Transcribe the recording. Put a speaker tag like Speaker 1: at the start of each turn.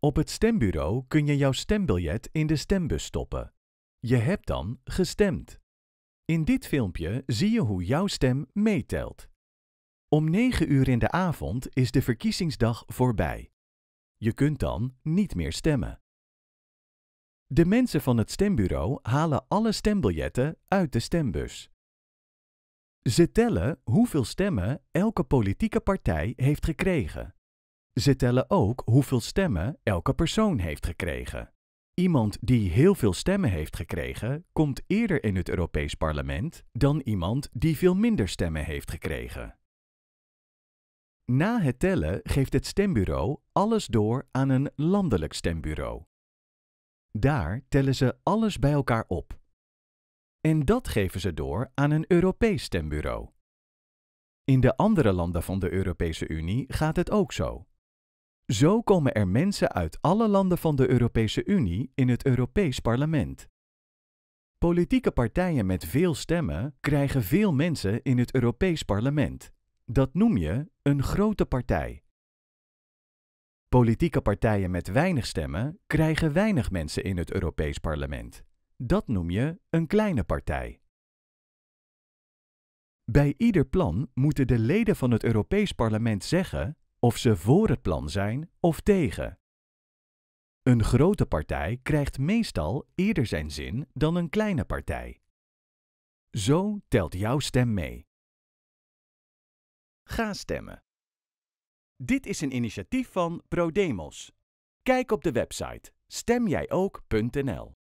Speaker 1: Op het stembureau kun je jouw stembiljet in de stembus stoppen. Je hebt dan gestemd. In dit filmpje zie je hoe jouw stem meetelt. Om 9 uur in de avond is de verkiezingsdag voorbij. Je kunt dan niet meer stemmen. De mensen van het stembureau halen alle stembiljetten uit de stembus. Ze tellen hoeveel stemmen elke politieke partij heeft gekregen. Ze tellen ook hoeveel stemmen elke persoon heeft gekregen. Iemand die heel veel stemmen heeft gekregen, komt eerder in het Europees Parlement dan iemand die veel minder stemmen heeft gekregen. Na het tellen geeft het stembureau alles door aan een landelijk stembureau. Daar tellen ze alles bij elkaar op. En dat geven ze door aan een Europees stembureau. In de andere landen van de Europese Unie gaat het ook zo. Zo komen er mensen uit alle landen van de Europese Unie in het Europees Parlement. Politieke partijen met veel stemmen krijgen veel mensen in het Europees Parlement. Dat noem je een grote partij. Politieke partijen met weinig stemmen krijgen weinig mensen in het Europees Parlement. Dat noem je een kleine partij. Bij ieder plan moeten de leden van het Europees Parlement zeggen of ze voor het plan zijn of tegen. Een grote partij krijgt meestal eerder zijn zin dan een kleine partij. Zo telt jouw stem mee. Ga stemmen. Dit is een initiatief van ProDemos. Kijk op de website stemjijook.nl